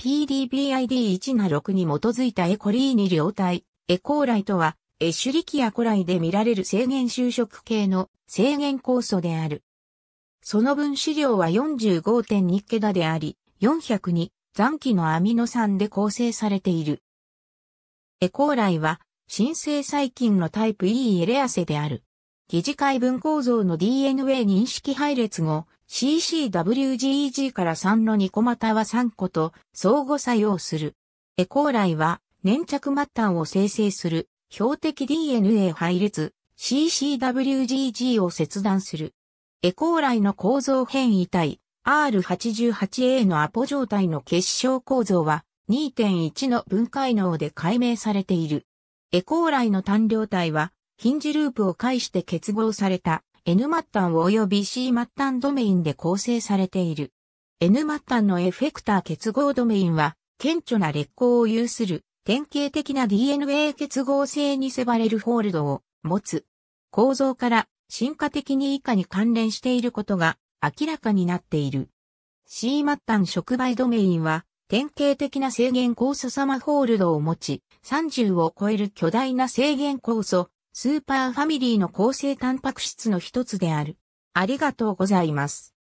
PDBID1-6 に基づいたエコリーニ両体、エコーライとは、エシュリキアライで見られる制限就職系の制限酵素である。その分子量は45.2ケダであり、402残機のアミノ酸で構成されている。エコーライは、新生細菌のタイプ E エレアセである。疑似解分構造の DNA 認識配列後、CCWGEG から3の2個または3個と相互作用する。エコーライは粘着末端を生成する標的 DNA 配列 CCWGG を切断する。エコーライの構造変異体 R88A のアポ状態の結晶構造は2.1の分解能で解明されている。エコーライの単量体はヒンジループを介して結合された N 末端及び C 末端ドメインで構成されている。N 末端のエフェクター結合ドメインは顕著な劣行を有する典型的な DNA 結合性にせばれるホールドを持つ構造から進化的に以下に関連していることが明らかになっている。C 末端触媒ドメインは典型的な制限酵素様ホールドを持ち30を超える巨大な制限酵素スーパーファミリーの構成タンパク質の一つである。ありがとうございます。